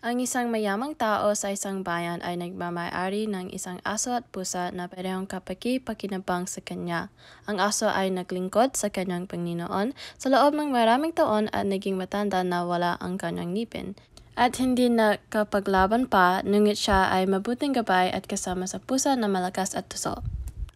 Ang isang mayamang tao sa isang bayan ay nagmamayari ng isang aso at pusa na parehong kapaki-pakinabang sa kanya. Ang aso ay naglingkod sa kanyang Panginoon sa loob ng maraming taon at naging matanda na wala ang kanyang ngipin. At hindi na kapaglaban pa, nungit siya ay mabuting gabay at kasama sa pusa na malakas at tuso.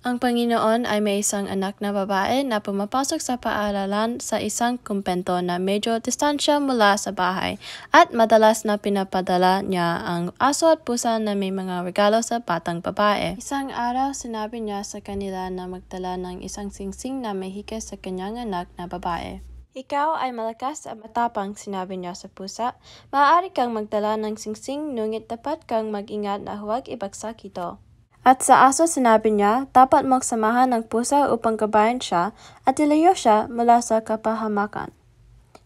Ang Panginoon ay may isang anak na babae na pumapasok sa paaralan sa isang kumpento na medyo distansya mula sa bahay at madalas na pinapadala niya ang aso at pusa na may mga regalo sa batang babae. Isang araw sinabi niya sa kanila na magdala ng isang singsing na may hika sa kanyang anak na babae. Ikaw ay malakas at matapang, sinabi niya sa pusa. Maaari kang magdala ng singsing, ngunit dapat kang magingat na huwag ibagsak ito. At sa aso sinabi niya, dapat magsamahan ng pusa upang gabayan siya at ilayo siya mula sa kapahamakan.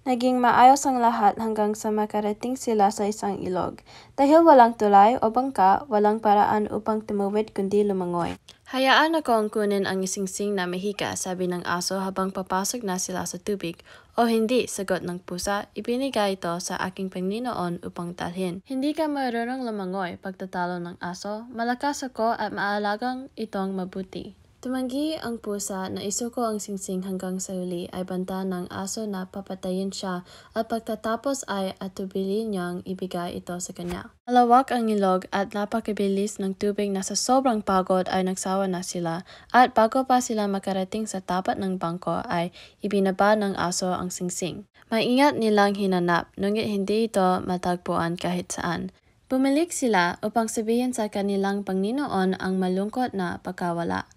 Naging maayos ang lahat hanggang sa makarating sila sa isang ilog. Dahil walang tulay o bangka, walang paraan upang tumawid kundi lumangoy. Hayaan ang kunin ang isingsing na mehika, sabi ng aso habang papasok na sila sa tubig. O hindi, sagot ng pusa, ibinigay ito sa aking Panginoon upang talhin. Hindi ka marunong lumangoy, pagtatalo ng aso, malakas ako at maalagang itong mabuti. Tumanggi ang pusa na isuko ang singsing hanggang sa uli ay banta ng aso na papatayin siya at pagtatapos ay atubilin niyang ibigay ito sa kanya. Malawak ang ilog at napakabilis ng tubig na sa sobrang pagod ay nagsawa na sila at bago pa sila makarating sa tapat ng bangko ay ibinaba ng aso ang singsing. Maingat nilang hinanap ngunit hindi ito matagpuan kahit saan. Bumalik sila upang sabihin sa kanilang Panginoon ang malungkot na pagkawala.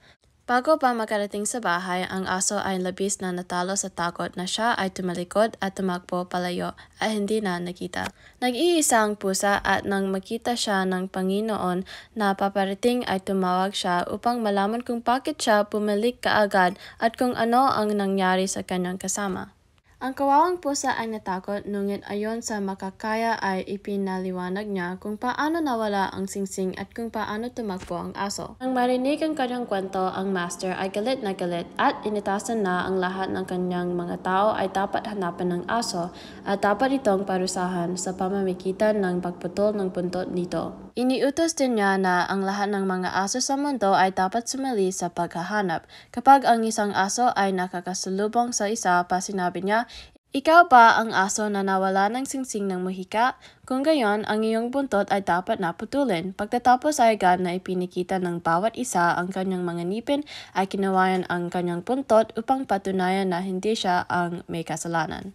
Bago pa makarating sa bahay, ang aso ay labis na natalo sa takot na siya ay tumalikod at tumakbo palayo at hindi na nakita. Nag-iisa ang pusa at nang makita siya ng Panginoon na paparating ay tumawag siya upang malaman kung bakit siya pumalik kaagad at kung ano ang nangyari sa kanyang kasama. Ang kawawang pusa ay natakot ngunit ayon sa makakaya ay ipinaliwanag niya kung paano nawala ang singsing at kung paano tumakbo ang aso. Nang marinig ang kanyang kwento, ang master ay galit na galit at initasan na ang lahat ng kanyang mga tao ay dapat hanapan ng aso at dapat itong parusahan sa pamamagitan ng pagputol ng puntot nito. Iniutos din niya na ang lahat ng mga aso sa mundo ay dapat sumali sa paghahanap. Kapag ang isang aso ay nakakasalubong sa isa pa sinabi niya, ikaw ba ang aso na nawala ng singsing ng muhika? Kung gayon, ang iyong buntot ay dapat naputulin. Pagkatapos ay agad na ipinikita ng bawat isa ang kanyang mga nipin ay kinawayan ang kanyang buntot upang patunayan na hindi siya ang may kasalanan.